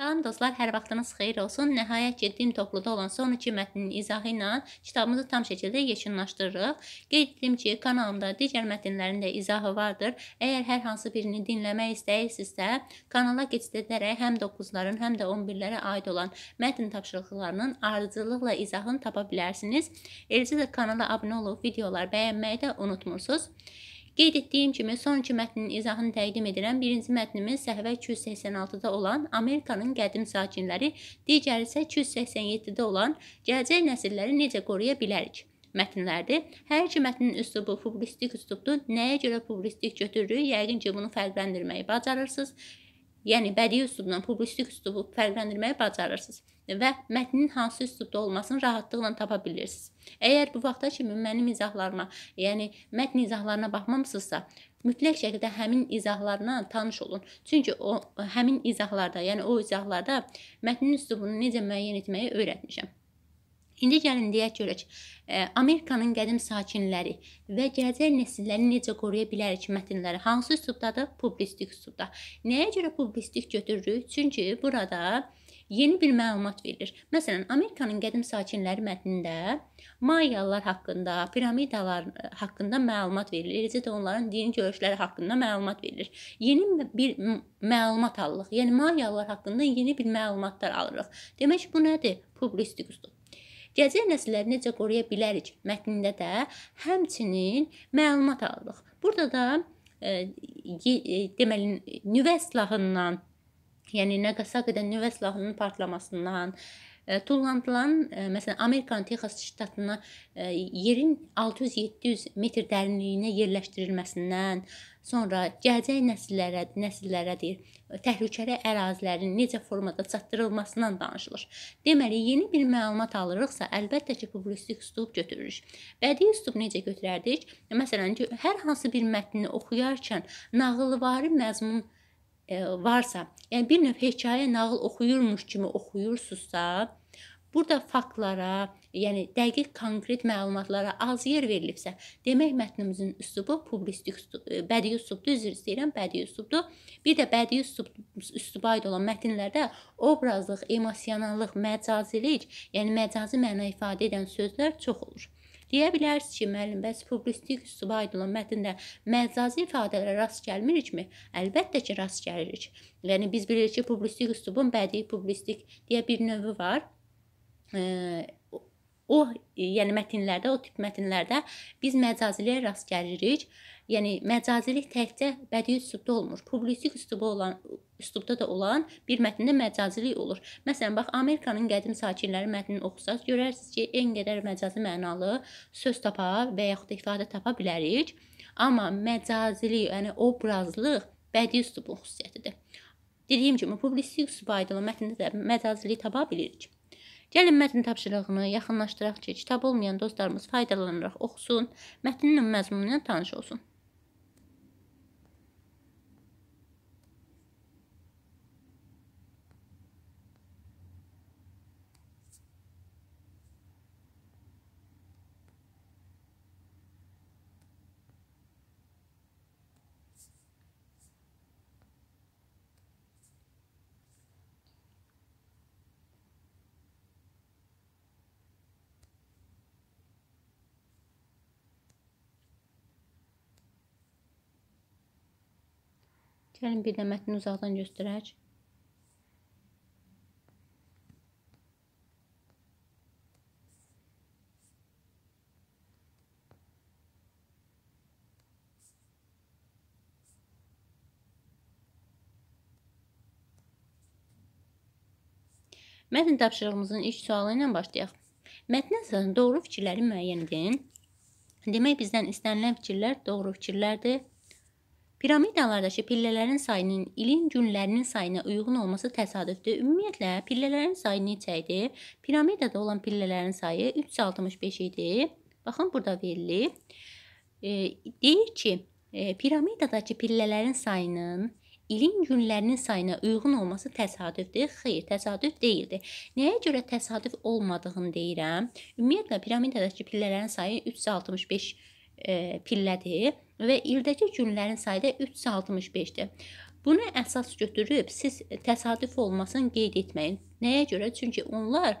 Salam dostlar, hər vaxtınız xeyir olsun. Nəhayət ki, din topluda olan son iki mətnin izahı ilə kitabımızı tam şəkildə yekunlaşdırırıq. Qeyd etdim ki, kanalımda digər mətnlərin də izahı vardır. Əgər hər hansı birini dinləmək istəyirsinizsə, kanala keçid edərək həm 9-ların, həm də 11-lərə aid olan mətn tapşırıqlarının ardıcıllıqla izahını tapa bilərsiniz. Eləcə də kanala abunə olub videolar bəyənməyi də unutmursunuz. Qeyd etdiyim kimi, sonuncu mətnin izahını təqdim edirəm. Birinci mətnimiz səhvə 286-da olan Amerikanın qədim sakinləri, digəri isə 287-də olan gələcək nəsilləri necə qoruya bilərik? Mətnlərdir. Hər iki mətnin üslubu publistik üslubdur. Nəyə görə publistik götürürük? Yəqin ki, bunu fərqləndirməyi bacarırsınız yəni bədii üslubla publistik üslubu fərqləndirməyi bacarırsınız və mətnin hansı üslubda olmasını rahatlıqla tapa bilirsiniz. Əgər bu vaxta kimi mənim izahlarıma, yəni mətn izahlarına baxmamısınızsa, mütləq şəkildə həmin izahlarla tanış olun. Çünki o həmin izahlarda, yəni o izahlarda mətnin üslubunu necə müəyyən etməyi öyrətmişəm. İndi gəlin deyək görək, Amerikanın qədim sakinləri və gələcək nesilləri necə qoruya bilərik mətnləri hansı üslubdadır? Publistik üslubda. Nəyə görə publistik götürürük? Çünki burada yeni bir məlumat verilir. Məsələn, Amerikanın qədim sakinləri mətnində Mayalılar haqqında, piramidalar haqqında məlumat verilir. Eləcə də onların dini görüşləri haqqında məlumat verilir. Yeni bir məlumat alırıq. Yəni Mayalılar haqqında yeni bir məlumatlar alırıq. Demək bu nədir? Publistik üslub. Gələcək nəsilləri necə qoruya bilərik mətnində də həmçinin məlumat aldıq. Burada da e, e deməli nüvə silahından, yəni Nagasaki-də nüvə silahının partlamasından tullantıların e, məsələn Amerikanın Texas ştatına e, yerin 600-700 metr dərinliyinə yerləşdirilməsindən sonra gələcək nəsillərə, nəsillərə deyir, təhlükəli ərazilərin necə formada çatdırılmasından danışılır. Deməli, yeni bir məlumat alırıqsa, əlbəttə ki, publistik üslub götürürük. Bədii üslub necə götürərdik? Məsələn, hər hansı bir mətni oxuyarkən nağılvari məzmun e, varsa, yəni bir növ hekayə, nağıl oxuyurmuş kimi oxuyursunuzsa, Burada faktlara, yəni dəqiq konkret məlumatlara az yer verilibsə, demək mətnimizin üslubu publistik e, bədii üslubdur, üzr istəyirəm, bədii üslubdur. Bir də bədii üslub üsluba aid olan mətnlərdə obrazlıq, emosionallıq, məcazilik, yəni məcazi məna ifadə edən sözlər çox olur. Deyə bilərsiniz ki, müəllim, bəs publistik üsluba aid olan mətndə məcazi ifadələrə rast gəlmirikmi? Əlbəttə ki, rast gəlirik. Yəni biz bilirik ki, publistik üslubun bədii publistik deyə bir növü var o yəni mətnlərdə, o tip mətnlərdə biz məcaziliyə rast gəlirik. Yəni məcazilik təkcə bədii üslubda olmur. Publistik üslubda olan üslubda da olan bir mətndə məcazilik olur. Məsələn, bax Amerikanın qədim sakinləri mətnini oxusaq görərsiniz ki, ən qədər məcazi mənalı söz tapa və yaxud da ifadə tapa bilərik. Amma məcazilik, yəni obrazlıq bədii üslubun xüsusiyyətidir. Dediyim kimi, publistik üsluba aid olan mətndə də məcazilik tapa bilirik. Gəlin mətn tapşırığını yaxınlaşdıraq ki, kitab olmayan dostlarımız faydalanaraq oxusun, mətnin məzmunu ilə tanış olsun. Gəlin bir də mətni uzaqdan göstərək. Mətn tapşırığımızın ilk sualı ilə başlayaq. Mətnə doğru fikirləri müəyyən edin. Demək bizdən istənilən fikirlər doğru fikirlərdir. Piramidalardakı pillələrin sayının ilin günlərinin sayına uyğun olması təsadüfdür. Ümumiyyətlə pillələrin sayı neçə idi? Piramidada olan pillələrin sayı 365 idi. Baxın burada verilib. E, deyir ki, e, piramidadakı pillələrin sayının ilin günlərinin sayına uyğun olması təsadüfdür? Xeyr, təsadüf deyildi. Nəyə görə təsadüf olmadığını deyirəm. Ümumiyyətlə piramidadakı pillələrin sayı 365 e, pillədir və ildəki günlərin sayı da 365-dir. Bunu əsas götürüb siz təsadüf olmasın qeyd etməyin. Nəyə görə? Çünki onlar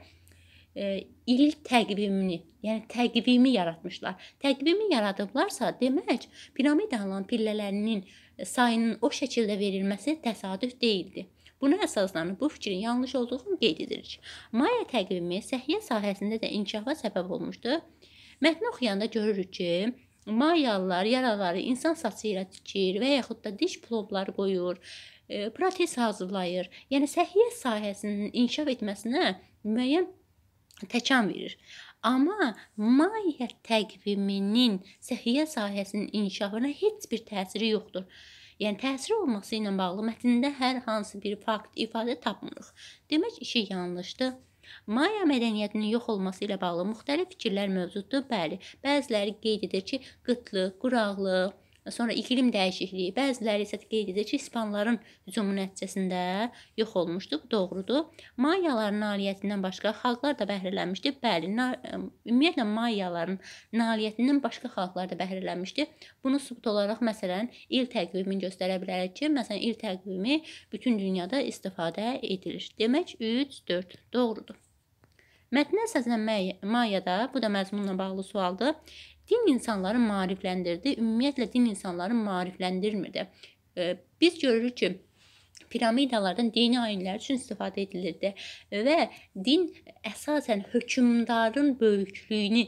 e, il təqvimini, yəni təqvimi yaratmışlar. Təqvimi yaradıblarsa, demək, piramidanın pillələrinin sayının o şəkildə verilməsi təsadüf deyildi. Buna əsaslanıb bu fikrin yanlış olduğunu qeyd edirik. Maya təqvimi səhiyyə sahəsində də inkişafa səbəb olmuşdu. Mətni oxuyanda görürük ki, Mayalılar yaraları insan saçı ilə tikir və yaxud da diş plomları qoyur, e, protez hazırlayır. Yəni səhiyyə sahəsinin inkişaf etməsinə müəyyən təkan verir. Amma Maya təqviminin səhiyyə sahəsinin inkişafına heç bir təsiri yoxdur. Yəni təsiri olması ilə bağlı mətndə hər hansı bir fakt ifadə tapmırıq. Demək işi yanlışdır. Maya mədəniyyətinin yox olması ilə bağlı müxtəlif fikirlər mövcuddur. Bəli, bəziləri qeyd edir ki, qıtlıq, quraqlıq, sonra iqlim dəyişikliyi. Bəziləri isə qeyd edir ki, ispanların hücumu nəticəsində yox olmuşdu. Bu doğrudur. Mayaların nailiyyətindən başqa xalqlar da bəhrələnmişdi. Bəli, na ümumiyyətlə mayaların nailiyyətindən başqa xalqlar da bəhrələnmişdi. Bunu sübut olaraq məsələn il təqvimini göstərə bilərik ki, məsələn il təqvimi bütün dünyada istifadə edilir. Demək 3 4 doğrudur. Mətnə əsasən Mayada, bu da məzmunla bağlı sualdır. Din insanları maarifləndirdi, ümumiyyətlə din insanları maarifləndirmirdi. E, biz görürük ki, piramidalardan dini ayinlər üçün istifadə edilirdi və din əsasən hökmdarın böyüklüyünü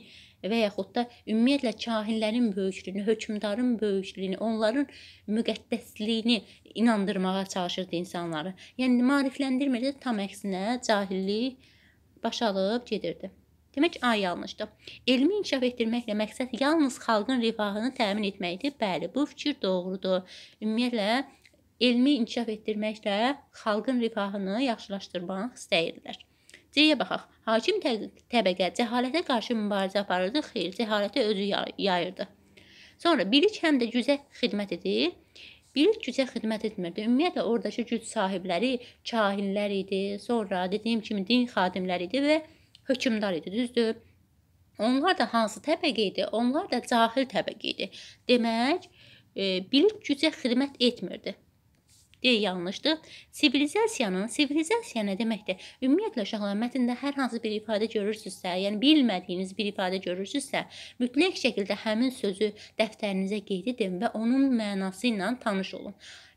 və yaxud da ümumiyyətlə kahinlərin böyüklüyünü, hökmdarın böyüklüyünü, onların müqəddəsliyini inandırmağa çalışırdı insanları. Yəni maarifləndirmirdi, tam əksinə cahillik başalıb gedirdi. Demək A yanlışdır. Elmi inkişaf etdirməklə məqsəd yalnız xalqın rifahını təmin etməkdir. Bəli, bu fikir doğrudur. Ümumiyyətlə elmi inkişaf etdirməklə xalqın rifahını yaxşılaşdırmaq istəyirlər. C-yə baxaq. Hakim təbəqə cəhalətə qarşı mübarizə aparırdı. Xeyr, cəhaləti özü yayırdı. Sonra bilik həm də gücə xidmət edir. Bilik gücə xidmət etmirdi. Ümumiyyətlə oradakı güc sahibləri kahinlər idi. Sonra dediyim kimi din xadimləri idi və hökmdar idi, düzdür? Onlar da hansı təbəqə idi? Onlar da cahil təbəqə idi. Demək, e, bilik gücə xidmət etmirdi. Deyə yanlışdır. Sivilizasiyanın, sivilizasiya nə deməkdir? Ümumiyyətlə uşaqlar mətndə hər hansı bir ifadə görürsünüzsə, yəni bilmədiyiniz bir ifadə görürsünüzsə, mütləq şəkildə həmin sözü dəftərinizə qeyd edin və onun mənası ilə tanış olun.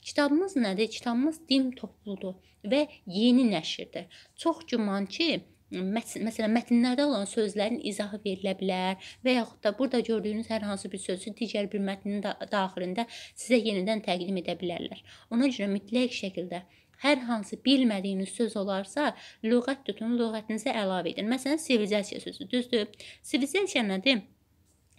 Kitabımız nədir? Kitabımız din topluluğudur və yeni nəşrdir. Çox güman ki, mətn, məsələn, mətnlərdə olan sözlərin izahı verilə bilər və yaxud da burada gördüyünüz hər hansı bir sözü digər bir mətnin da daxilində sizə yenidən təqdim edə bilərlər. Ona görə mütləq şəkildə hər hansı bilmədiyiniz söz olarsa, lüğət tutun, lüğətinizə əlavə edin. Məsələn, sivilizasiya sözü, düzdür? Sivilizasiya nədir?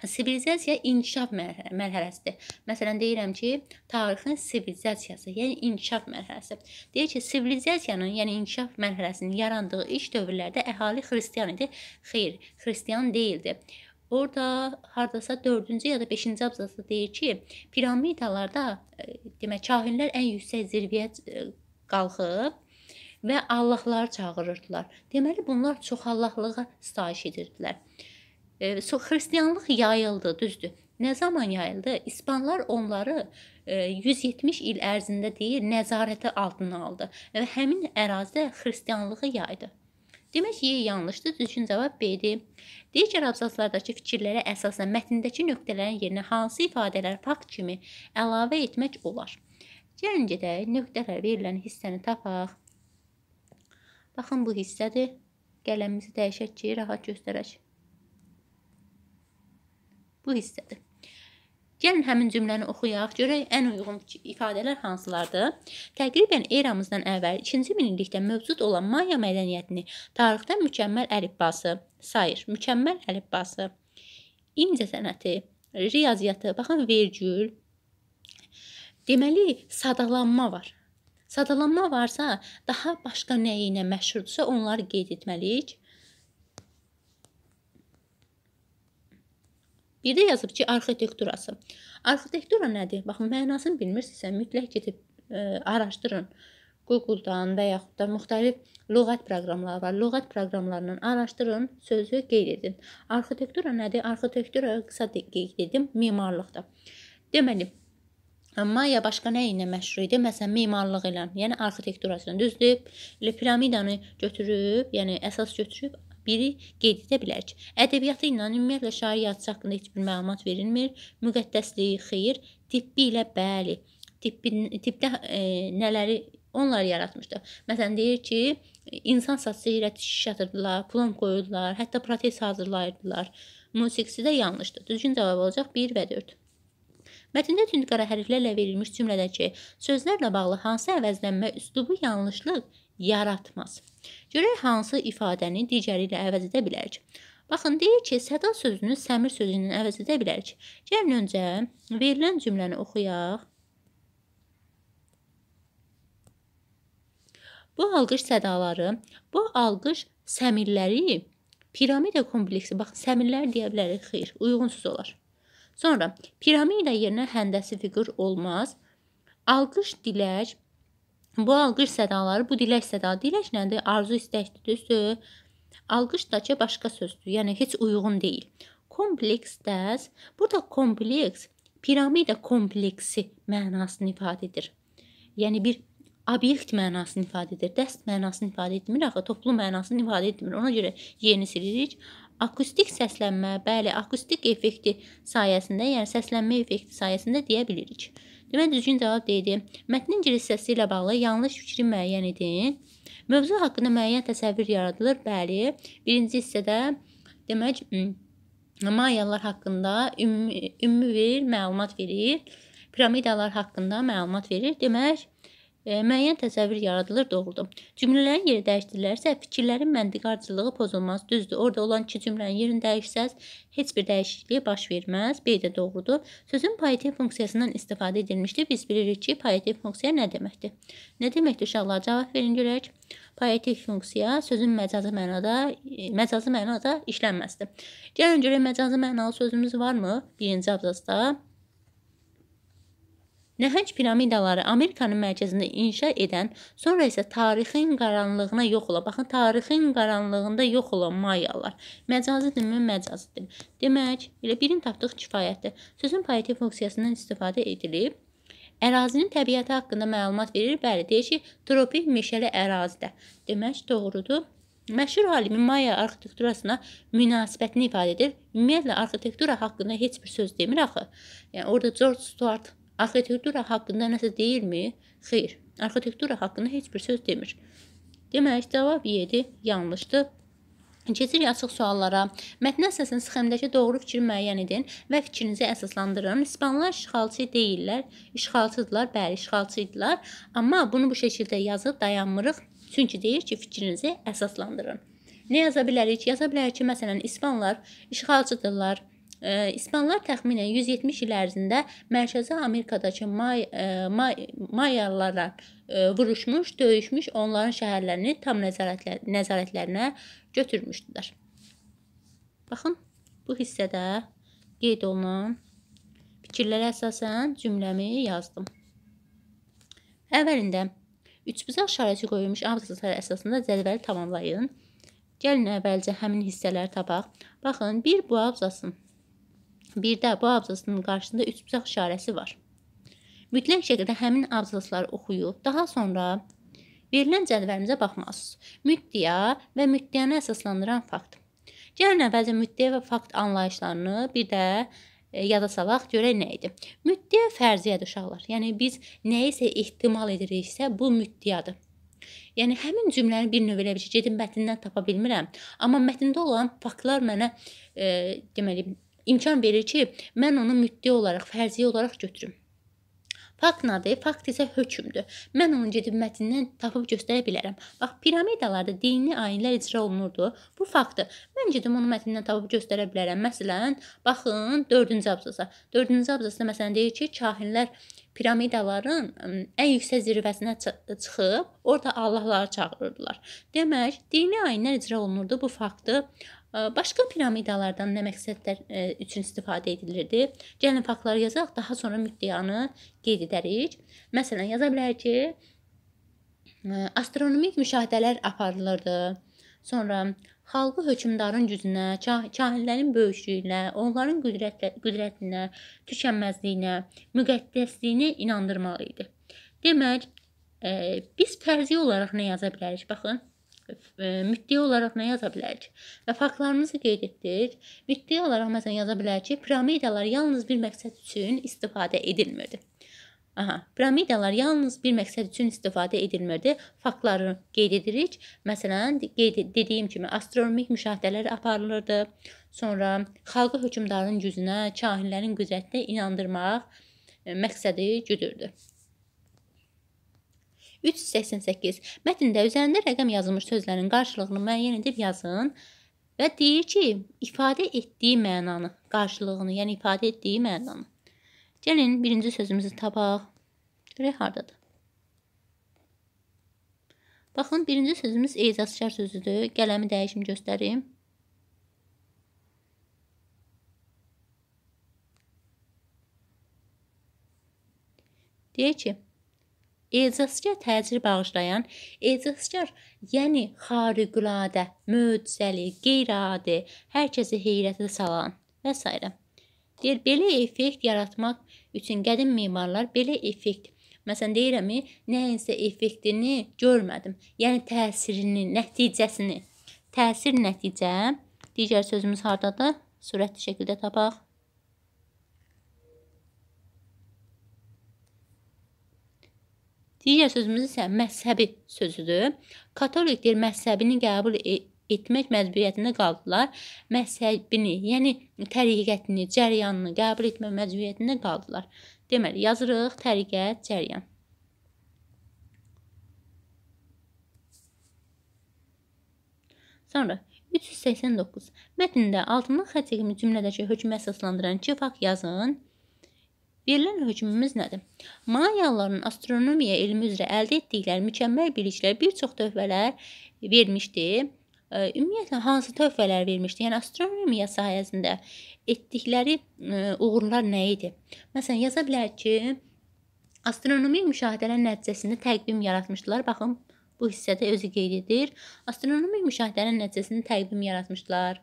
sivilizasiya inkişaf mərhələsidir. Məsələn deyirəm ki, tarixin sivilizasiyası, yəni inkişaf mərhələsi. Deyir ki, sivilizasiyanın, yəni inkişaf mərhələsinin yarandığı ilk dövrlərdə əhali xristian idi. Xeyr, xristian deyildi. Orda hardasa 4-cü ya da 5-ci abzasda deyir ki, piramidalarda e, demək kahinlər ən yüksək zirvəyə e, qalxıb və allahları çağırırdılar. Deməli bunlar çoxallahlığa sitayiş edirdilər. E, so Xristianlıq yayıldı, düzdür. Nə zaman yayıldı? İspanlar onları 170 il ərzində deyir, nəzarəti altına aldı və həmin ərazidə xristianlığı yaydı. Demək ki, yanlışdır. Düzgün cavab B-dir. Digər abzaslardakı fikirlərə əsasən mətndəki nöqtələrin yerinə hansı ifadələr fakt kimi əlavə etmək olar? Gəlin gedək, nöqtələr verilən hissəni tapaq. Baxın bu hissədir. Qələmimizi dəyişək ki, rahat göstərək bu hissədir. Gəlin həmin cümləni oxuyaq, görək ən uyğun ifadələr hansılardır. Təqribən eramızdan əvvəl 2-ci minillikdə mövcud olan Maya mədəniyyətini tarixdə mükəmməl əlifbası sayır. Mükəmməl əlifbası, incə sənəti, riyaziyyatı, baxın vergül. Deməli, sadalanma var. Sadalanma varsa, daha başqa nəyi ilə məşhurdursa, onları qeyd etməliyik. Bir də yazıb ki, arxitekturası. Arxitektura nədir? Baxın, mənasını bilmirsinizsə, mütləq gedib ə, e, araşdırın. Google-dan və yaxud da müxtəlif lüğət proqramları var. Lüğət proqramlarından araşdırın, sözü qeyd edin. Arxitektura nədir? Arxitektura qısa qeyd etdim, memarlıqdır. Deməli, Maya başqa nə ilə məşhur idi? Məsələn, memarlıq ilə, yəni arxitekturası ilə, düzdür? Elə piramidanı götürüb, yəni əsas götürüb biri qeyd edə bilərik. Ədəbiyyatı ilə ümumiyyətlə şair yazısı haqqında heç bir məlumat verilmir. Müqəddəsliyi, xeyir, tibbi ilə bəli. Tibbi, tibbdə e, nələri onlar yaratmışdı. Məsələn deyir ki, insan saçı ilə tikiş atırdılar, plom qoyurdular, hətta protez hazırlayırdılar. Musiqisi də yanlışdır. Düzgün cavab olacaq 1 və 4. Mətndə tünd qara hərflərlə verilmiş cümlədəki sözlərlə bağlı hansı əvəzlənmə üslubu yanlışlıq yaratmaz. Görək hansı ifadəni digəri ilə əvəz edə bilərik. Baxın, deyir ki, səda sözünü səmir sözü ilə əvəz edə bilərik. Gəlin öncə verilən cümləni oxuyaq. Bu alqış sədaları, bu alqış səmirləri piramida kompleksi, baxın, səmirlər deyə bilərik, xeyr, uyğunsuz olar. Sonra piramida yerinə həndəsi fiqur olmaz. Alqış dilək Bu alqış sədaları, bu dilək səda, dilək nədir? Arzu istəkdir, düzdür? Alqış da ki başqa sözdür. Yəni heç uyğun deyil. Kompleks dəs, burada kompleks piramida kompleksi mənasını ifadə edir. Yəni bir obyekt mənasını ifadə edir. Dəst mənasını ifadə etmir, axı toplu mənasını ifadə etmir. Ona görə yerini silirik. Akustik səslənmə, bəli, akustik effekti sayəsində, yəni səslənmə effekti sayəsində deyə bilirik. Deməli düzgün cavab D idi. Mətnin giriş hissəsi ilə bağlı yanlış fikri müəyyən edin. Mövzu haqqında müəyyən təsəvvür yaradılır. Bəli. Birinci hissədə demək Mayalar haqqında ümumi, ümumi bir məlumat verir. Piramidalar haqqında məlumat verir. Demək e, müəyyən təsəvvür yaradılır, doğrudur. Cümlələrin yeri dəyişdirilərsə, fikirlərin məntiqi ardıcılığı pozulmaz, düzdür. Orada olan iki cümlənin yerini dəyişsəz, heç bir dəyişikliyə baş verməz. B də doğrudur. Sözün paritet funksiyasından istifadə edilmişdir. Biz bilirik ki, paritet funksiya nə deməkdir? Nə deməkdir uşaqlar? Cavab verin görək. Paritet funksiya sözün məcazi mənada e, məcazi mənada işlənməsidir. Gəlin görək məcazi mənalı sözümüz varmı? Birinci abzasda Nəhəng piramidaları Amerikanın mərkəzində inşa edən, sonra isə tarixin qaranlığına yox olan, baxın tarixin qaranlığında yox olan mayalar. Məcazidirmi, məcazidir. Demək, elə birini tapdıq kifayətdir. Sözün poetik funksiyasından istifadə edilib ərazinin təbiəti haqqında məlumat verir. Bəli, deyir ki, tropik meşəli ərazidə. Demək, doğrudur. Məşhur alimin Maya arxitekturasına münasibətini ifadə edir. Ümumiyyətlə arxitektura haqqında heç bir söz demir axı. Yəni orada George Stuart Arxitektura haqqında nəsə deyirmi? Xeyr, arxitektura haqqında heç bir söz demir. Demək, cavab 7 yanlışdır. Keçirik açıq suallara. Mətnə əsasən sxemdəki doğru fikri müəyyən edin və fikrinizi əsaslandırın. İspanlar işğalçı deyillər, işğalçıdırlar, bəli, işğalçıdırlar, amma bunu bu şəkildə yazıb dayanmırıq. Çünki deyir ki, fikrinizi əsaslandırın. Nə yaza bilərik? Yaza bilərik ki, məsələn, İspanlar işğalçıdırlar, İspanlar təxminən 170 il ərzində Mərkəzi Amerikadakı may, e, may mayalılara e, vuruşmuş, döyüşmüş, onların şəhərlərini tam nəzarətlə, nəzarətlərinə götürmüşdülər. Baxın, bu hissədə qeyd olunan fikirlərə əsasən cümləmi yazdım. Əvvəlində üçbucaq işarəsi qoyulmuş abzaslar əsasında cədvəli tamamlayın. Gəlin əvvəlcə həmin hissələri tapaq. Baxın, bir bu abzasın Birdə bu abzasının qarşısında üç bucaq işarəsi var. Mütləq şəkildə həmin abzasları oxuyub daha sonra verilən cədvəlimizə baxmalısınız. Müddiya və müddiyəni əsaslandıran fakt. Gəlin əvvəlcə müddiya və fakt anlayışlarını bir də e, yada salaq görək nə idi. Müddiya fərziyyədir uşaqlar. Yəni biz nəyisə ehtimal ediriksə, bu müddiyadır. Yəni həmin cümləni bir növ elə bir şey gedim mətnindən tapa bilmirəm, amma mətndə olan faktlar mənə e, deməli imkan verir ki, mən onu müddi olaraq, fərzi olaraq götürüm. Fakt nədir? Fakt isə hökmdür. Mən onu gedib mətnindən tapıb göstərə bilərəm. Bax, piramidalarda dini ayinlər icra olunurdu. Bu faktdır. Mən gedib onu mətnindən tapıb göstərə bilərəm. Məsələn, baxın 4-cü abzasa. 4-cü abzasda məsələn deyir ki, kahinlər piramidaların ən yüksək zirvəsinə çıxıb orada allahları çağırırdılar. Demək, dini ayinlər icra olunurdu. Bu faktdır. Başqa piramidalardan nə məqsədlər üçün istifadə edilirdi? Gəlin faktları yazaq, daha sonra müddəanı qeyd edərik. Məsələn, yaza bilərik ki, astronomik müşahidələr aparılırdı. Sonra xalqı hökmdarın gücünə, kahinlərin böyüklüyünə, onların qüdrətlə, qüdrətinə, tükənməzliyinə, müqəddəsliyinə inandırmalı idi. Demək, biz fərzi olaraq nə yaza bilərik? Baxın, mütləq olaraq nə yaza bilərik? Və faktlarımızı qeyd etdik. Mütləq olaraq məsələn yaza bilərik ki, piramidalar yalnız bir məqsəd üçün istifadə edilmirdi. Aha, piramidalar yalnız bir məqsəd üçün istifadə edilmirdi. Faktları qeyd edirik. Məsələn, qeyd e, dediyim kimi astronomik müşahidələr aparılırdı. Sonra xalqı hökmdarın gücünə, kahinlərin qüdrətinə inandırmaq e, məqsədi güdürdü. 388. Mətndə üzərində rəqəm yazılmış sözlərin qarşılığını müəyyən edib yazın və deyir ki, ifadə etdiyi mənanı, qarşılığını, yəni ifadə etdiyi mənanı. Gəlin birinci sözümüzü tapaq. Görək hardadır? Baxın, birinci sözümüz ecazkar sözüdür. Qələmi dəyişim göstərim. Deyək ki, ecazkar təcir bağışlayan, ecazkar, yəni xariqüladə, möcüzəli, qeyri-adi, hər kəsi heyrətə salan və s. Deyir, belə effekt yaratmaq üçün qədim memarlar belə effekt Məsələn deyirəmi, nəyinsə effektini görmədim. Yəni təsirini, nəticəsini. Təsir nəticə. Digər sözümüz hardadır? Sürətli şəkildə tapaq. Digər sözümüz isə məzhəbi sözüdür. Katoliklər məzhəbini qəbul e, etmək məcburiyyətində qaldılar. Məzhəbini, yəni təriqətini, cəryanını qəbul etmək məcburiyyətində qaldılar. Deməli, yazırıq təriqət, cəryan. Sonra 389. Mətndə altının xətt çəkimi cümlədəki hökmə əsaslandıran iki fakt yazın. Verilən hökmümüz nədir? Mayalıların astronomiya elmi üzrə əldə etdikləri mükəmməl biliklər bir çox tövbələr vermişdi. E, ümumiyyətlə hansı tövbələr vermişdi? Yəni astronomiya sahəsində etdikləri e, uğurlar nə idi? Məsələn, yaza bilərik ki, astronomi müşahidələr nəticəsində təqvim yaratmışdılar. Baxın, bu hissədə özü qeyd edir. Astronomi müşahidələr nəticəsində təqvim yaratmışdılar.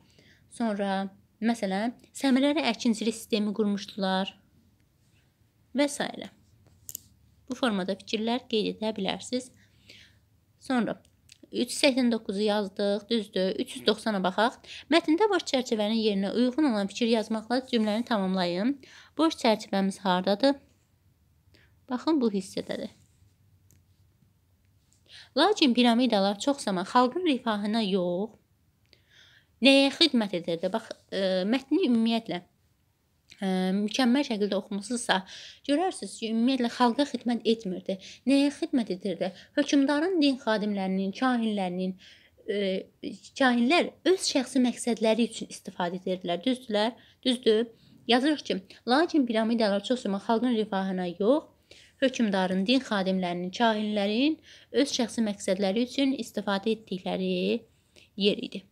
Sonra, məsələn, səmərəli əkinçilik sistemi qurmuşdular və s. Bu formada fikirlər qeyd edə bilərsiniz. Sonra 389-u yazdıq, düzdür. 390-a baxaq. Mətndə boş çərçivənin yerinə uyğun olan fikir yazmaqla cümləni tamamlayın. Boş çərçivəmiz hardadır? Baxın, bu hissədədir. Lakin piramidalar çox zaman xalqın rifahına yox, nəyə xidmət edirdi? Bax, ə, e, mətni ümumiyyətlə mükəmməl şəkildə oxumusunuzsa, görərsiniz ki, ümumiyyətlə xalqa xidmət etmirdi. Nəyə xidmət edirdi? Hökmdarın din xadimlərinin, kahinlərinin kahinlər öz şəxsi məqsədləri üçün istifadə edirdilər. Düzdürlər? Düzdür? Yazırıq ki, lakin piramidalar çox zaman xalqın rifahına yox, hökmdarın, din xadimlərinin, kahinlərin öz şəxsi məqsədləri üçün istifadə etdikləri yer idi.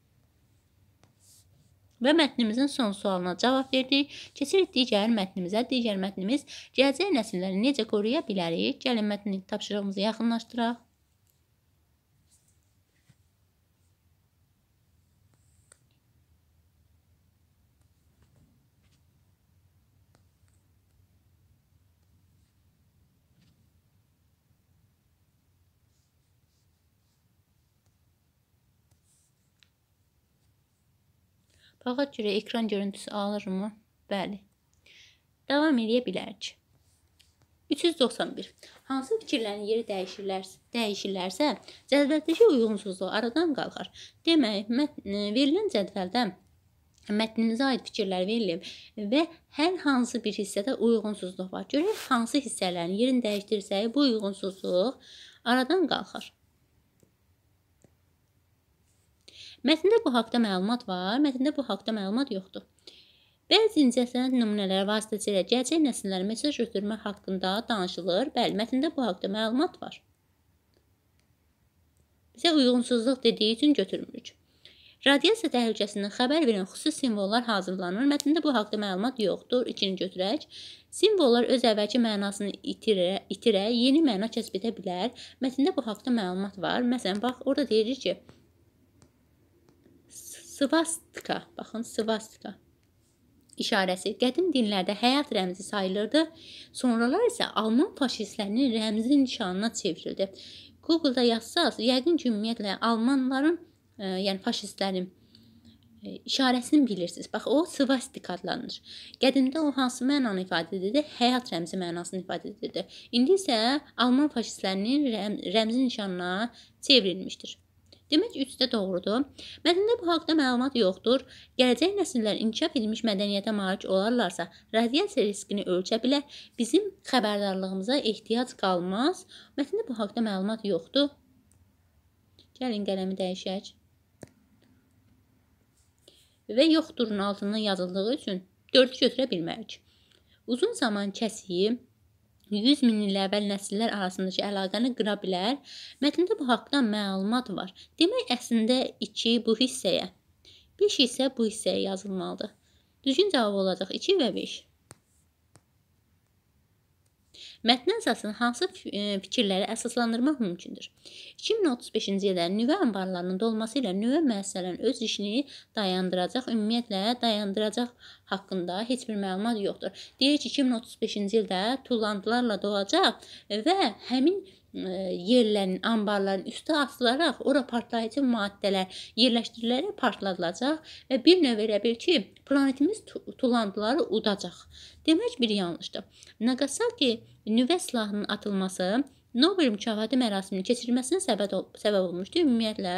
Və mətnimizin son sualına cavab verdik. Keçirik digər mətnimizə. Digər mətnimiz gələcək nəsilləri necə qoruya bilərik? Gəlin mətnin tapşırığımızı yaxınlaşdıraq. Ağac cürə ekran görüntüsü alırmı? Bəli. Davam edə bilərik. 391. Hansı fikirlərin yeri dəyişirlərsə, dəyişirlərsə, cədvəldəki uyğunsuzluq aradan qalxar. Demək, mətn e, verilən cədvəldə mətnimizə aid fikirlər verilib və hər hansı bir hissədə uyğunsuzluq var. Görək hansı hissələrin yerini dəyişdirsək, bu uyğunsuzluq aradan qalxar. Mətndə bu haqqda məlumat var, mətndə bu haqqda məlumat yoxdur. Bəzi incəsənət nümunələri vasitəsilə gələcək nəsillərə mesaj ötürmə haqqında danışılır. Bəli, mətndə bu haqqda məlumat var. Bizə uyğunsuzluq dediyi üçün götürmürük. Radiasiya təhlükəsindən xəbər verən xüsusi simvollar hazırlanır. Mətndə bu haqqda məlumat yoxdur. İkini götürək. Simvollar öz əvvəlki mənasını itirə, itirə yeni məna kəsb edə bilər. Mətndə bu haqqda məlumat var. Məsələn, bax, orada deyilir ki, svastika, baxın svastika işarəsi qədim dinlərdə həyat rəmzi sayılırdı. Sonralar isə Alman faşistlərinin rəmzi nişanına çevrildi. Google-da yazsaz, yəqin ki, ümumiyyətlə Almanların, e, yəni faşistlərin e, işarəsini bilirsiniz. Bax, o svastik adlanır. Qədimdə o hansı mənanı ifadə edirdi? Həyat rəmzi mənasını ifadə edirdi. İndi isə Alman faşistlərinin rəm rəmzi nişanına çevrilmişdir. Demək üçdə doğrudur. Mətndə bu haqda məlumat yoxdur. Gələcək nəsillər inkişaf edilmiş mədəniyyətə malik olarlarsa, radiasiya riskini ölçə bilər. Bizim xəbərdarlığımıza ehtiyac qalmaz. Mətndə bu haqda məlumat yoxdur. Gəlin qələmi dəyişək. Və yoxdurun altından yazıldığı üçün 4-ü götürə bilmərik. Uzun zaman kəsiyi 100 min illə əvvəl nəsillər arasındakı əlaqəni qıra bilər. Mətndə bu haqqda məlumat var. Demək əslində 2 bu hissəyə, 5 isə bu hissəyə yazılmalıdır. Düzgün cavab olacaq 2 və 5. Mətnə əsasını hansı e, fikirləri əsaslandırmaq mümkündür? 2035-ci ildə nüvə anbarlarının dolması ilə nüvə müəssisələrinin öz işini dayandıracaq, ümumiyyətlə dayandıracaq haqqında heç bir məlumat yoxdur. Deyir ki, 2035-ci ildə tullantılarla doğacaq və həmin yerlərin, anbarların üstü asılaraq ora partlayıcı maddələr yerləşdirilərək partladılacaq və bir növ elə bil ki, planetimiz tullantıları udacaq. Demək bir yanlışdır. Nagasaki nüvə silahının atılması Nobel mükafatı mərasiminin keçirilməsinə səbəb ol səbəb olmuşdu. Ümumiyyətlə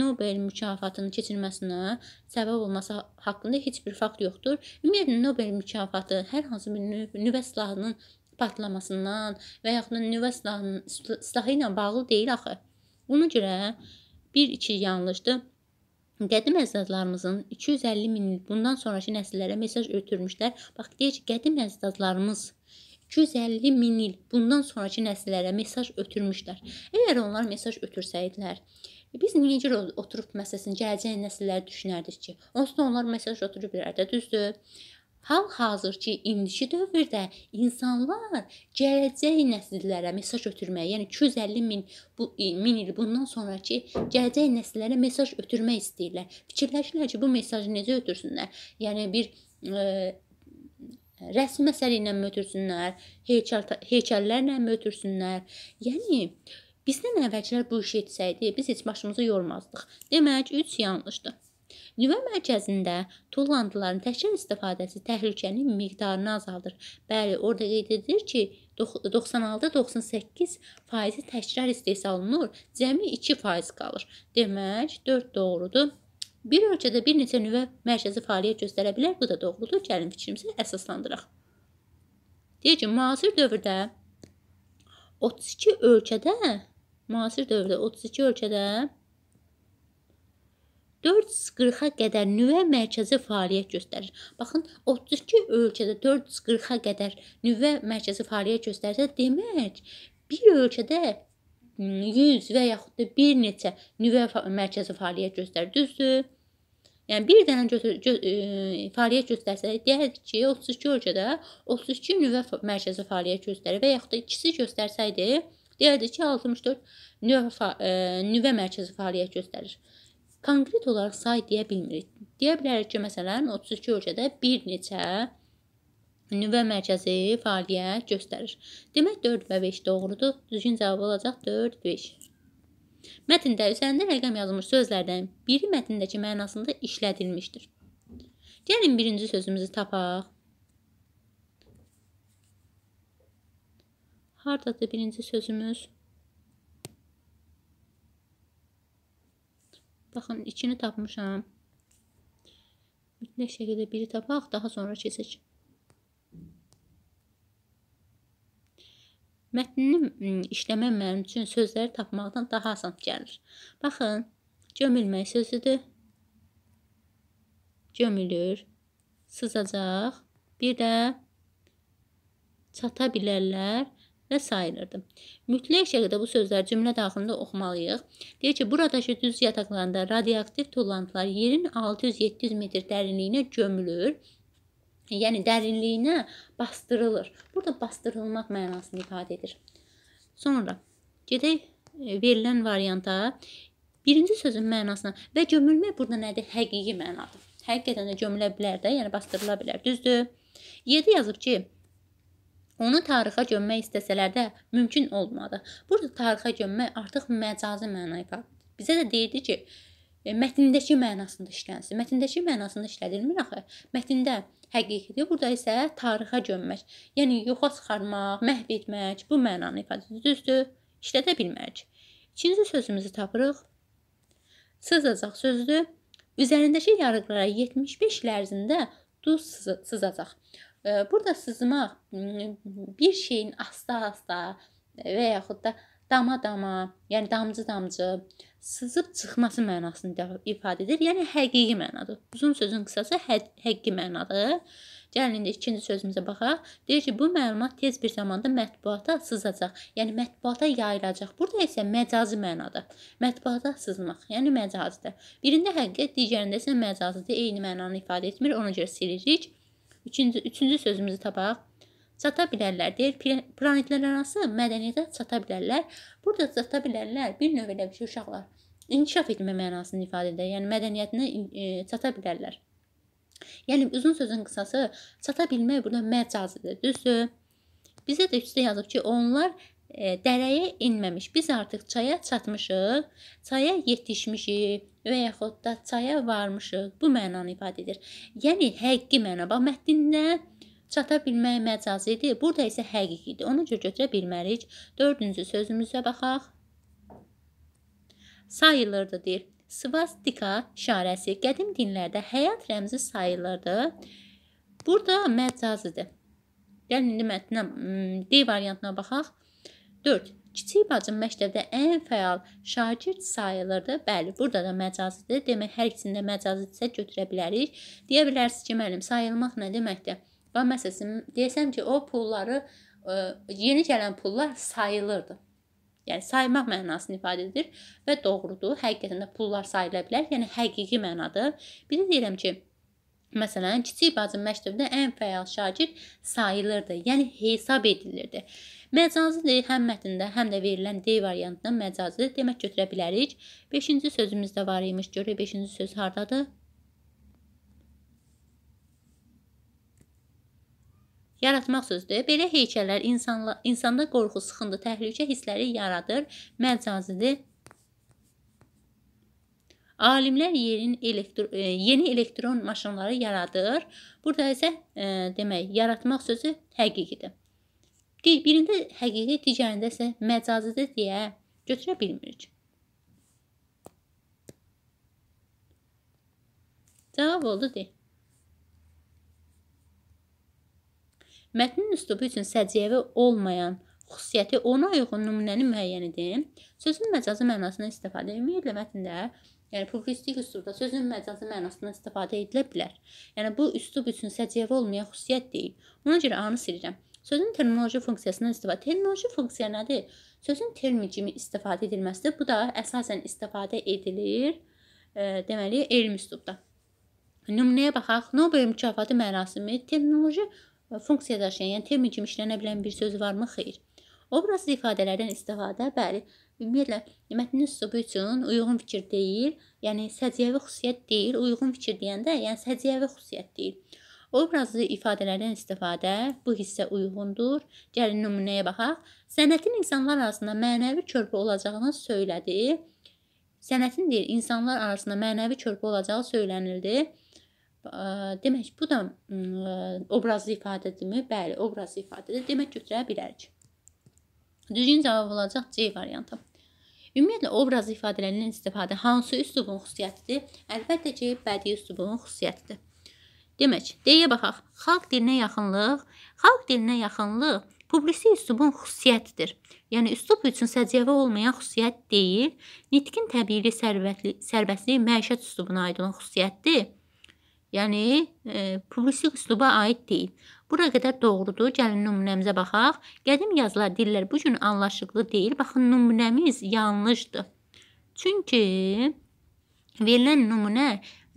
Nobel mükafatının keçirilməsinə səbəb olması haqqında heç bir fakt yoxdur. Ümumiyyətlə Nobel mükafatı hər hansı bir nüvə silahının partlamasından və yaxud da nüvə silahının silahı ilə bağlı deyil axı. Buna görə 1-2 yanlışdır. Qədim əcdadlarımızın 250 min il bundan sonrakı nəsillərə mesaj ötürmüşlər. Bax deyir ki, qədim əcdadlarımız 250 min il bundan sonrakı nəsillərə mesaj ötürmüşlər. Əgər onlar mesaj ötürsəydilər, biz necə oturub məsələn gələcək nəsillərə düşünərdik ki, onsuz da onlar mesaj ötürüblər də, düzdür? Hal-hazır ki, indiki dövrdə insanlar gələcək nəsillərə mesaj ötürməyə, yəni 250 min bu e, min il bundan sonrakı gələcək nəsillərə mesaj ötürmək istəyirlər. Fikirləşirlər ki, bu mesajı necə ötürsünlər? Yəni bir ə, e, rəsm əsəri ilə ötürsünlər, heykəl heykəllərlə ötürsünlər. Yəni bizdən əvvəlcələr bu işi etsəydi, biz heç başımızı yormazdıq. Demək, üç yanlışdır. Nüvə mərkəzində tullantıların təkrar istifadəsi təhlükənin miqdarını azaldır. Bəli, orada qeyd edilir ki, 96-98 faizi təkrar istehsal olunur, cəmi 2 faiz qalır. Demək, 4 doğrudur. Bir ölkədə bir neçə nüvə mərkəzi fəaliyyət göstərə bilər. Bu da doğrudur. Gəlin fikrimizə əsaslandıraq. Deyək ki, müasir dövrdə 32 ölkədə müasir dövrdə 32 ölkədə 440-a qədər nüvə mərkəzi fəaliyyət göstərir. Baxın, 32 ölkədə 440-a qədər nüvə mərkəzi fəaliyyət göstərsə, demək, bir ölkədə 100 və yaxud da bir neçə nüvə mərkəzi fəaliyyət göstərir, düzdür? Yəni bir dənə götür, gö e, fəaliyyət göstərsə, deyək ki, 32 ölkədə 32 nüvə mərkəzi fəaliyyət göstərir və yaxud da ikisi göstərsəydi, deyərdik ki, 64 nüvə, e, nüvə mərkəzi fəaliyyət göstərir konkret olaraq say deyə bilmirik. Deyə bilərik ki, məsələn, 32 ölkədə bir neçə nüvə mərkəzi fəaliyyət göstərir. Demək 4 və 5 doğrudur. Düzgün cavab olacaq 4 5. Mətndə üzərində rəqəm yazılmış sözlərdən biri mətndəki mənasında işlədilmişdir. Gəlin birinci sözümüzü tapaq. Hardadır birinci sözümüz? Baxın, ikini tapmışam. Mütləq şəkildə biri tapaq, daha sonra keçək. Mətnini işləmək mənim üçün sözləri tapmaqdan daha asan gəlir. Baxın, gömülmək sözüdür. Gömülür, sızacaq, bir də çata bilərlər, və sayılırdı. Mütləq şəkildə bu sözlər cümlə daxilində oxumalıyıq. Deyir ki, burada düz yataqlarında radioaktiv tullantılar yerin 600-700 metr dərinliyinə gömülür. Yəni dərinliyinə bastırılır. Burada bastırılmaq mənasını ifadə edir. Sonra gedək e, verilən varianta. Birinci sözün mənasına və gömülmək burada nədir? Həqiqi mənadır. Həqiqətən də gömülə bilər də, yəni bastırıla bilər, düzdür? 7 yazıb ki, Onu tarixə gömmək istəsələr də mümkün olmadı. Burada tarixə gömmək artıq məcazi mənaya qalxır. Bizə də deyirdi ki, e, mətnindəki mənasında işlənsin. Mətnindəki mənasında işlədilmir axı. Mətndə həqiqidir. Burada isə tarixə gömmək, yəni yoxa çıxarmaq, məhv etmək bu mənanı ifadə edir. Düzdür? İşlədə bilmərik. İkinci sözümüzü tapırıq. Sızacaq sözdür. Üzərindəki yarıqlara 75 il ərzində duz sızacaq. Burada sızmaq hmm, bir şeyin asta-asta və yaxud da dama-dama, yəni damcı-damcı sızıb çıxması mənasını ifadə edir. Yəni həqiqi mənadır. Uzun sözün qısası hə həqiqi mənadır. Gəlin indi ikinci sözümüzə baxaq. Deyir ki, bu məlumat tez bir zamanda mətbuata sızacaq. Yəni mətbuata yayılacaq. Burada isə məcazi mənadır. Mətbuata sızmaq, yəni məcazidir. Birində həqiqət, digərində isə məcazidir. Eyni mənanı ifadə etmir. Ona görə silirik. Üçüncü, üçüncü sözümüzü tapaq. Çata bilərlər deyir. Planetlər arası mədəniyyətə çata bilərlər. Burada çata bilərlər bir növ elə bir şey uşaqlar inkişaf etmə mənasını ifadə edir. Yəni mədəniyyətinə e, çata bilərlər. Yəni uzun sözün qısası çata bilmək burada məcazidir, düzdür? Bizə də üstə yazıb ki, onlar dərəyə enməmiş. Biz artıq çaya çatmışıq, çaya yetişmişik və yaxud da çaya varmışıq. Bu mənanı ifadə edir. Yəni həqiqi məna. Bax mətnində çata bilmək məcazidir. Burada isə həqiqidir. Ona görə götürə bilmərik. 4-cü sözümüzə baxaq. Sayılırdı deyir. Svastika işarəsi qədim dinlərdə həyat rəmzi sayılırdı. Burada məcazidir. Gəlin indi mətnə hmm, D variantına baxaq. 4. Kiçik bacım məktəbdə ən fəal şagird sayılırdı. Bəli, burada da məcazidir. Demək, hər ikisində məcazidirsə götürə bilərik. Deyə bilərsiniz ki, müəllim, sayılmaq nə deməkdir? Və məsələn, desəm ki, o pulları ə, e, yeni gələn pullar sayılırdı. Yəni saymaq mənasını ifadə edir və doğrudur. Həqiqətən də pullar sayıla bilər. Yəni həqiqi mənadır. Bir də deyirəm ki, Məsələn, kiçik bacım məktəbdə ən fəal şagird sayılırdı, yəni hesab edilirdi. Məcazidir həm mətndə, həm də verilən D variantından məcazi demək götürə bilərik. 5-ci sözümüz də var imiş. Görək 5-ci söz hardadır? Yaratmaq sözüdür. Belə heykəllər insanla, insanda qorxu, sıxıntı, təhlükə hissləri yaradır. Məcazidir. Alimlər yerin elektro e, yeni elektron maşınları yaradır. Burada isə e, demək yaratmaq sözü həqiqidir. Birində həqiqi, digərində isə məcazidir deyə götürə bilmirik. Cavab oldu D. Mətnin üslubu üçün səciyyəvi olmayan xüsusiyyəti ona uyğun nümunəni müəyyən edin. Sözün məcazi mənasından istifadə ümumiyyətlə mətndə, yəni publistik üslubda sözün məcazi mənasından istifadə edilə bilər. Yəni bu üslub üçün səciyyəvi olmayan xüsusiyyət deyil. Ona görə A-nı silirəm. Sözün terminoloji funksiyasından istifadə. Terminoloji funksiya nədir? Sözün termin kimi istifadə edilməsidir. Bu da əsasən istifadə edilir, e, deməli, elm üslubda. Nümunəyə baxaq. Nobel mükafatı mərasimi terminoloji e, funksiya daşıyan, yəni termin kimi işlənə bilən bir söz varmı? Xeyr. Obrazlı ifadələrdən istifadə, bəli, ümumiyyətlə mətnin üslubu üçün uyğun fikir deyil, yəni səciyyəvi xüsusiyyət deyil, uyğun fikir deyəndə, yəni səciyyəvi xüsusiyyət deyil. Obrazlı ifadələrdən istifadə bu hissə uyğundur. Gəlin nümunəyə baxaq. Sənətin insanlar arasında mənəvi körpü olacağını söylədi. Sənətin deyir, insanlar arasında mənəvi körpü olacağı söylənildi. Demək, bu da obrazlı ifadədirmi? Bəli, obrazlı ifadədir. Demək, götürə bilərik. Düzgün cavab olacaq C variantı. Ümumiyyətlə obraz ifadələrinin istifadə hansı üslubun xüsusiyyətidir? Əlbəttə ki, bədii üslubun xüsusiyyətidir. Demək, deyə baxaq. Xalq dilinə yaxınlıq, xalq dilinə yaxınlıq publisi üslubun xüsusiyyətidir. Yəni üslub üçün səciyyəvi olmayan xüsusiyyət deyil, nitqin təbiili sərvətli, sərbəstliyi məişət üslubuna aid olan xüsusiyyətdir. Yəni e, publisi üsluba aid deyil. Bura qədər doğrudur. Gəlin nümunəmizə baxaq. Qədim yazılar, dillər bu gün anlaşılıqlı deyil. Baxın nümunəmiz yanlışdır. Çünki verilən nümunə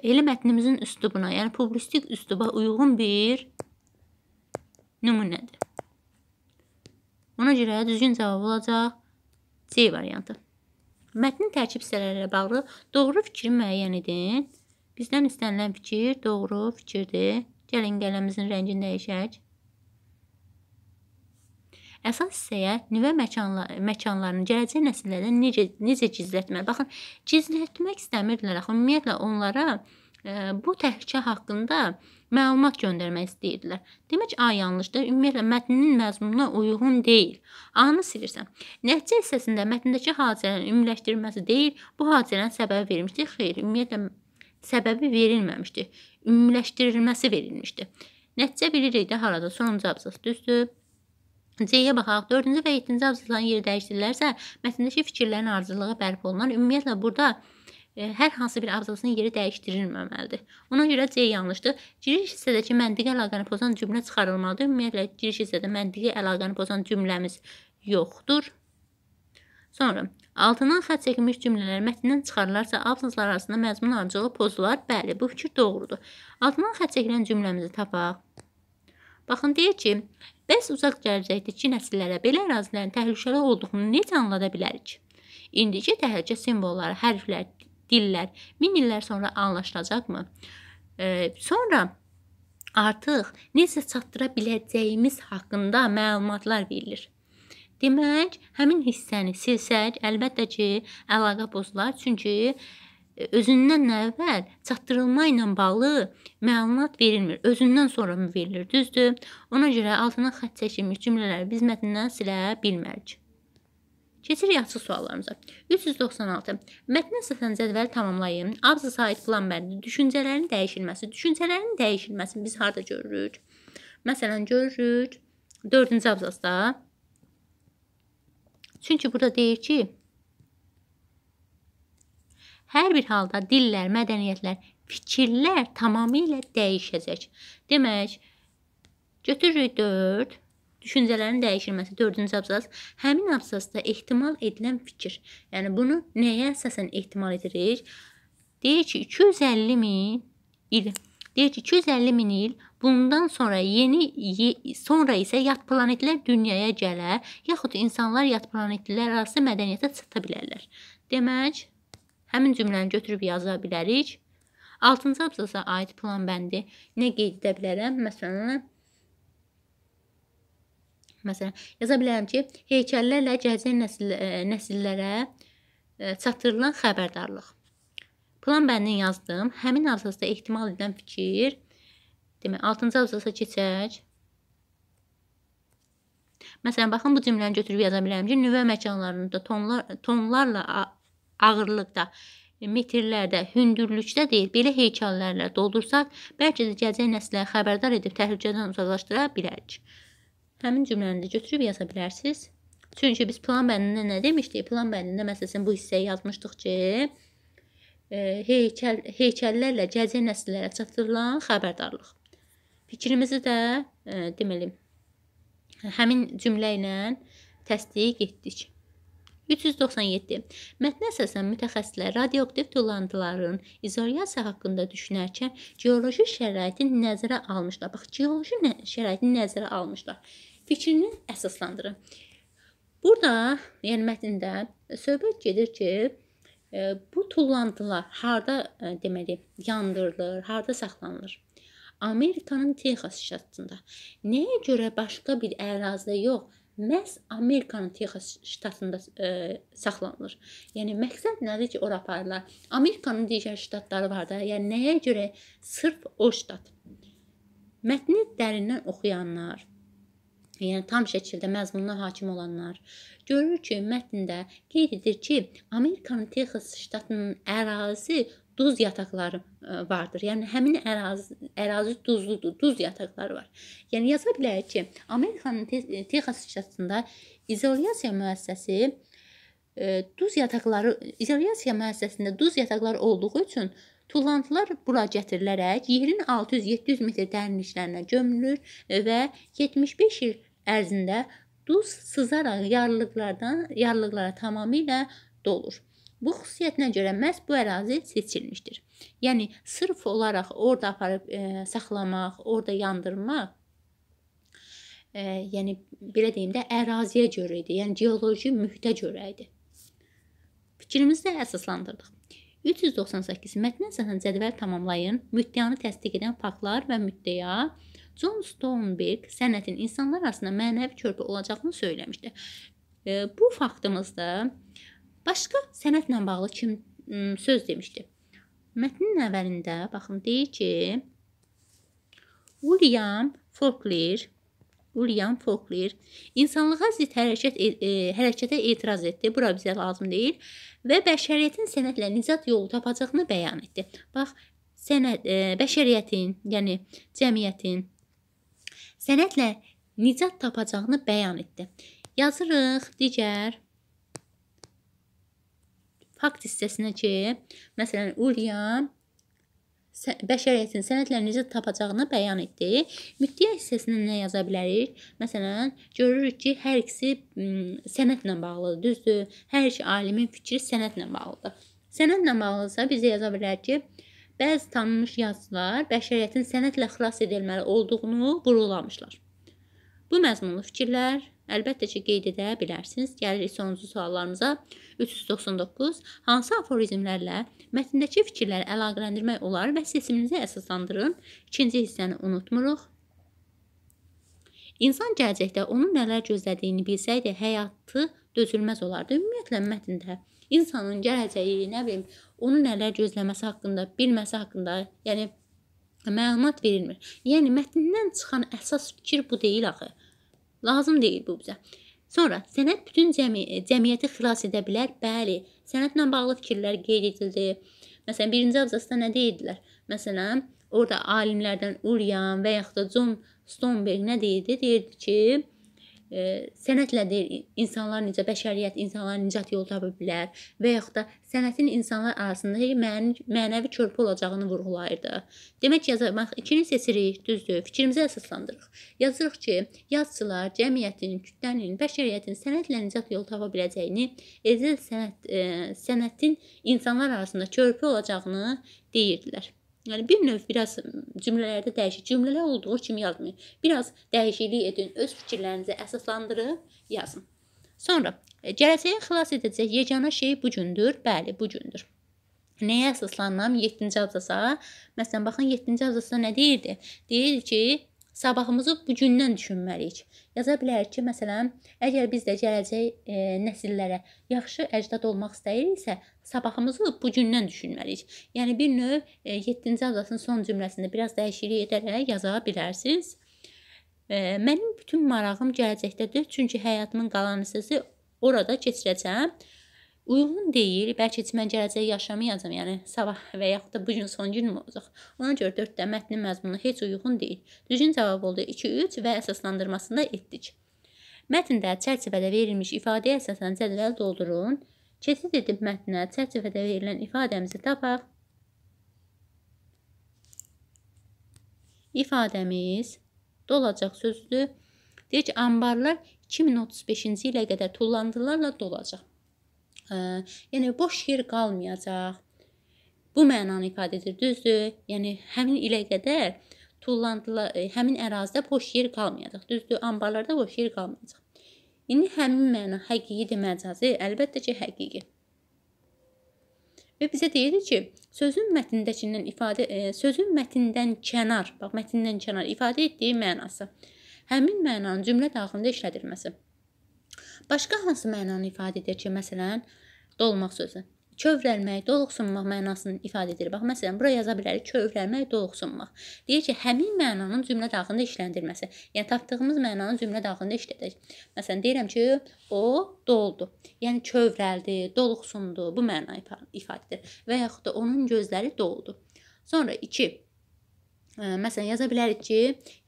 elə mətnimizin üslubuna, yəni publistik üsluba uyğun bir nümunədir. Ona görə düzgün cavab olacaq C variantı. Mətnin tərkib hissələri ilə bağlı doğru fikri müəyyən edin. Bizdən istənilən fikir doğru fikirdir. Gəlin qələmizin rəngini dəyişək. Əsas hissəyə nüvə məkanlar, məkanlarını gələcək nəsillərdən necə necə gizlətmək. Baxın, gizlətmək istəmirdilər. Axı ümumiyyətlə onlara ə, e, bu təhlükə haqqında məlumat göndərmək istəyirdilər. Demək A yanlışdır. Ümumiyyətlə mətnin məzmununa uyğun deyil. A-nı silirsən. Nəticə hissəsində mətndəki hadisələrin ümumiləşdirilməsi deyil, bu hadisələrin səbəbi verilmişdir. Xeyr, ümumiyyətlə səbəbi verilməmişdi. Ümumiləşdirilməsi verilmişdi. Nəticə bilirik də harada son cavabsız düzdür. C-yə baxaq. 4-cü və 7-ci abzasların yeri dəyişdirilərsə, mətndəki fikirlərin ardıcıllığı bərpa olunan. Ümumiyyətlə burada e, hər hansı bir abzasın yeri dəyişdirilməməlidir. Ona görə C yanlışdır. Giriş hissədəki məntiqi əlaqəni pozan cümlə çıxarılmalıdır. Ümumiyyətlə giriş hissədə məntiqi əlaqəni pozan cümləmiz yoxdur. Sonra altından xətt çəkilmiş cümlələr mətndən çıxarılarsa abzaslar arasında məzmun ardıcılığı pozular. Bəli, bu fikir doğrudur. Altından xətt çəkilən cümləmizi tapaq. Baxın deyir ki, Bəs uzaq gələcəkdəki nəsillərə belə ərazilərin təhlükəli olduğunu necə anlada bilərik? İndiki təhlükə simvolları, hərflər, dillər 1000 illər sonra anlaşılacaqmı? E, sonra artıq necə çatdıra biləcəyimiz haqqında məlumatlar verilir. Demək, həmin hissəni silsək, əlbəttə ki, əlaqə pozular, çünki özündən əvvəl çatdırılma ilə bağlı məlumat verilmir. Özündən sonra mı verilir, düzdür? Ona görə altına xətt çəkilmiş cümlələri biz mətndən silə bilmərik. Keçirik açıq suallarımıza. 396. Mətnə əsasən cədvəli tamamlayın. Abzasa aid plan bəndi. Düşüncələrin dəyişilməsi. Düşüncələrin dəyişilməsini biz harda görürük? Məsələn, görürük 4-cü abzasda. Çünki burada deyir ki, Hər bir halda dillər, mədəniyyətlər, fikirlər tamamilə dəyişəcək. Demək, götürürük 4 düşüncələrin dəyişilməsi 4-cü abzas. Həmin abzasda ehtimal edilən fikir. Yəni bunu nəyə əsasən ehtimal edirik? Deyir ki, 250 min il Deyir ki, 250 min il bundan sonra yeni ye, sonra isə yad planetlər dünyaya gələ, yaxud insanlar yad planetlər arası mədəniyyətə çata bilərlər. Demək, Həmin cümləni götürüb yaza bilərik. 6-cı abzasa aid plan bəndi nə qeyd edə bilərəm? Məsələn, Məsələn, yaza bilərəm ki, heykəllərlə gələcək nəsil, e, nəsillərə e, çatdırılan xəbərdarlıq. Plan bəndini yazdım. Həmin abzasda ehtimal edilən fikir, demək, 6-cı abzasa keçək. Məsələn, baxın bu cümləni götürüb yaza bilərəm ki, nüvə məkanlarında tonlar, tonlarla ağırlıqda, e, metrlərdə, hündürlükdə deyil, belə heykəllərlə doldursaq, bəlkə də gələcək nəslə xəbərdar edib təhlükədən uzaqlaşdıra bilərik. Həmin cümləni də götürüb yaza bilərsiniz. Çünki biz plan bəndində nə demişdik? Plan bəndində məsələn bu hissəyə yazmışdıq ki, e, heykəl heykəllərlə gələcək nəsillərə çatdırılan xəbərdarlıq. Fikrimizi də e, deməli həmin cümlə ilə təsdiq etdik. 397. Mətnə əsasən mütəxəssislər radioaktiv tullantıların izolyasiya haqqında düşünərkən geoloji şəraiti nəzərə almışlar. Bax, geoloji nə şəraitini nəzərə almışlar. Fikrini əsaslandırın. Burada, yəni mətndə söhbət gedir ki, e, bu tullantılar harda e, deməli yandırılır, harda saxlanılır? Amerikanın Texas ştatında. Nəyə görə başqa bir ərazidə yox, məhz Amerikanın Texas ştatında ə, e, saxlanılır. Yəni məqsəd nədir ki, ora aparırlar? Amerikanın digər ştatları var da, yəni nəyə görə sırf o ştat? Mətni dərindən oxuyanlar, yəni tam şəkildə məzmununa hakim olanlar görür ki, mətndə qeyd edir ki, Amerikanın Texas ştatının ərazisi duz yataqları e, vardır. Yəni həmin ərazi ərazi duzludur, duz yataqları var. Yəni yaza bilərik ki, Amerikanın Texas ştatında izolyasiya müəssisəsi e, duz yataqları izolyasiya müəssisəsində duz yataqları olduğu üçün tullantılar bura gətirilərək yerin 600-700 metr dərinliklərinə gömülür və 75 il ərzində duz sızaraq yarlıqlardan yarlıqlara tamamilə dolur. Bu xüsusiyyətinə görə məhz bu ərazi seçilmişdir. Yəni sırf olaraq orada aparıb e, saxlamaq, orada yandırmaq e, yəni belə deyim də əraziyə görə idi. Yəni geoloji mühitə görə idi. Fikrimizdə əsaslandırdıq. 398 mətnin səhnə cədvəl tamamlayın. Müddianı təsdiq edən faktlar və müddia John Stoneberg sənətin insanlar arasında mənəvi körpü olacağını söyləmişdi. E, bu faktımızda Başqa sənətlə bağlı kim söz demişdi? Mətnin əvvəlində baxın deyir ki, William Faulkner William Faulkner insanlığa zid hərəkət e, e, hərəkətə etiraz etdi. Bura bizə lazım deyil və bəşəriyyətin sənətlə nicat yolu tapacağını bəyan etdi. Bax, sənət e, bəşəriyyətin, yəni cəmiyyətin sənətlə nicat tapacağını bəyan etdi. Yazırıq digər fakt hissəsinə ki, məsələn, Urya bəşəriyyətin sənədlərinizi tapacağını bəyan etdi. Müqdiyə hissəsinə nə yaza bilərik? Məsələn, görürük ki, hər ikisi sənədlə bağlıdır, düzdür? Hər iki alimin fikri sənədlə bağlıdır. Sənədlə bağlısa biz yaza bilərik ki, bəzi tanınmış yazıçılar bəşəriyyətin sənədlə xilas edilməli olduğunu vurğulamışlar. Bu məzmunlu fikirlər Əlbəttə ki, qeyd edə bilərsiniz. Gəlirik sonuncu suallarımıza. 399. Hansı aforizmlərlə mətndəki fikirləri əlaqələndirmək olar və seçiminizi əsaslandırın? İkinci hissəni unutmuruq. İnsan gələcəkdə onun nələr gözlədiyini bilsəydi, həyatı dözülməz olardı. Ümumiyyətlə mətndə insanın gələcəyi, nə bilim, onun nələr gözləməsi haqqında, bilməsi haqqında, yəni məlumat verilmir. Yəni mətndən çıxan əsas fikir bu deyil axı. Lazım deyil bu bizə. Sonra sənəd bütün cəmi e, cəmiyyəti xilas edə bilər? Bəli. Sənədlə bağlı fikirlər qeyd edildi. Məsələn, birinci abzasda nə deyirdilər? Məsələn, orada alimlərdən Uryan və yaxud da John Stonberg nə deyirdi? Deyirdi ki, e, sənətlə deyil, insanlar necə bəşəriyyət, insanlar nicat yolu tapa bilər və yaxud da sənətin insanlar arasında mən mənəvi körpü olacağını vurğulayırdı. Demək yazmaq ikini seçirik, düzdür? Fikrimizə əsaslandırırıq. Yazırıq ki, yazıçılar cəmiyyətin, kütlənin, bəşəriyyətin sənətlə nicat yolu tapa biləcəyini, elə sənət e, sənətin insanlar arasında körpü olacağını deyirdilər. Yəni bir növ biraz cümlələrdə dəyişik cümlələr olduğu kimi yazmayın. Biraz dəyişiklik edin, öz fikirlərinizi əsaslandırıb yazın. Sonra e, gələcəyə xilas edəcək yeganə şey bu gündür. Bəli, bu gündür. Nəyə əsaslanıram? 7-ci abzasa. Məsələn, baxın 7-ci abzasda nə deyirdi? Deyir ki, Sabahımızı bu gündən düşünməliyik. Yaza bilərik ki, məsələn, əgər biz də gələcək e, nəsillərə yaxşı əcdad olmaq istəyiriksə, sabahımızı bu gündən düşünməliyik. Yəni bir növ e, 7-ci abzasın son cümləsində biraz dəyişiklik edərək yaza bilərsiniz. E, mənim bütün marağım gələcəkdədir, çünki həyatımın qalan hissəsi orada keçirəcəm uyğun deyil. Bəlkə ki, mən gələcəyi yaşamayacam, yəni sabah və yaxud da bu gün son günüm olacaq. Ona görə 4 də mətnin məzmunu heç uyğun deyil. Düzgün cavab oldu 2, 3 və əsaslandırmasında etdik. Mətndə çərçivədə verilmiş ifadəyə əsasən cədvəl doldurun. Keçid edib mətnə çərçivədə verilən ifadəmizi tapaq. İfadəmiz dolacaq sözdür. Deyək ki, ambarlar 2035-ci ilə qədər tullantılarla dolacaq yəni boş yer qalmayacaq. Bu mənanı ifadə edir, düzdür? Yəni həmin ilə qədər tullantılar həmin ərazidə boş yer qalmayacaq. Düzdür? Anbarlarda boş yer qalmayacaq. İndi həmin məna həqiqidir, məcazi? Əlbəttə ki, həqiqi. Və bizə deyir ki, sözün mətnindəkindən ifadə e, sözün mətnindən kənar, bax mətnindən kənar ifadə etdiyi mənası. Həmin mənanın cümlə daxilində işlədilməsi. Başqa hansı mənanı ifadə edir ki, məsələn, e, Dolmaq sözü. Kövrəlmək, doluxsunmaq mənasını ifadə edir. Bax məsələn, bura yaza bilərik kövrəlmək, doluxsunmaq. Deyir ki, həmin mənanın cümlə daxilində işləndirilməsi. Yəni tapdığımız mənanı cümlə daxilində işlədək. Məsələn, deyirəm ki, o doldu. Yəni kövrəldi, doluxsundu bu məna ifadə edir. Və yaxud da onun gözləri doldu. Sonra 2 e, Məsələn, yaza bilərik ki,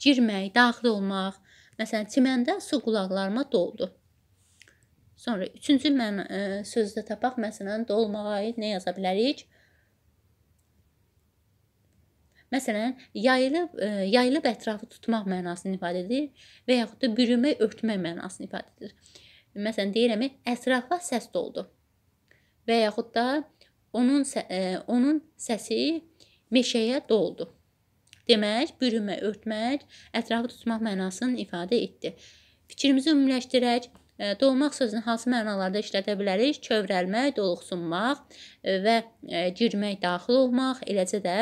girmək, daxil olmaq. Məsələn, çiməndə su qulaqlarıma doldu. Sonra üçüncü mən ə, e, sözdə tapaq, məsələn, dolmağa aid nə yaza bilərik? Məsələn, yayılıb ə, e, yayılıb ətrafı tutmaq mənasını ifadə edir və yaxud da bürümək, örtmək mənasını ifadə edir. Məsələn, deyirəm, ətrafa səs doldu. Və yaxud da onun ə, e, onun səsi meşəyə doldu. Demək, bürümək, örtmək, ətrafı tutmaq mənasını ifadə etdi. Fikrimizi ümumiləşdirək. Doğmaq sözünü hansı mənalarda işlədə bilərik? Kövrəlmək, doluxsunmaq və girmək, daxil olmaq, eləcə də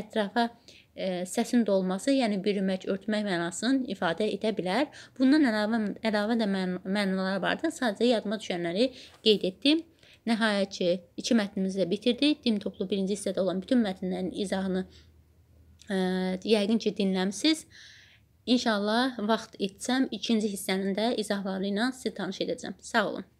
ətrafa səsin dolması, yəni bürümək, örtmək mənasını ifadə edə bilər. Bundan əlavə əlavə də mən mənalar vardı. Sadəcə yadıma düşənləri qeyd etdim. Nəhayət ki, iki mətnimizi də bitirdik. Dim toplu birinci hissədə olan bütün mətnlərin izahını ə, yəqin ki, dinləmisiniz. İnşallah vaxt etsəm ikinci hissənin də izahları ilə sizi tanış edəcəm. Sağ olun.